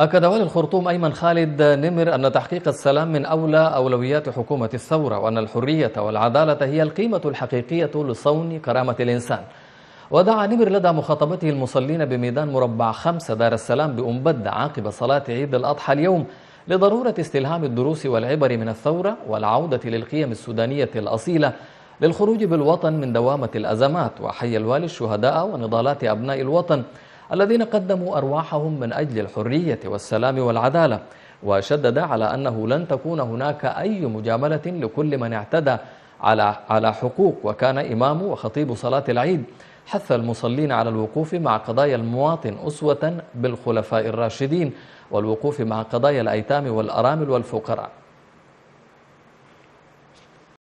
أكد والي الخرطوم أيمن خالد نمر أن تحقيق السلام من أولى أولويات حكومة الثورة وأن الحرية والعدالة هي القيمة الحقيقية لصون كرامة الإنسان ودعا نمر لدى مخاطبته المصلين بميدان مربع خمسة دار السلام بأمبد عقب صلاة عيد الأضحى اليوم لضرورة استلهام الدروس والعبر من الثورة والعودة للقيم السودانية الأصيلة للخروج بالوطن من دوامة الأزمات وحي الوالي الشهداء ونضالات أبناء الوطن الذين قدموا أرواحهم من أجل الحرية والسلام والعدالة وشدد على أنه لن تكون هناك أي مجاملة لكل من اعتدى على على حقوق وكان إمام وخطيب صلاة العيد حث المصلين على الوقوف مع قضايا المواطن أسوة بالخلفاء الراشدين والوقوف مع قضايا الأيتام والأرامل والفقراء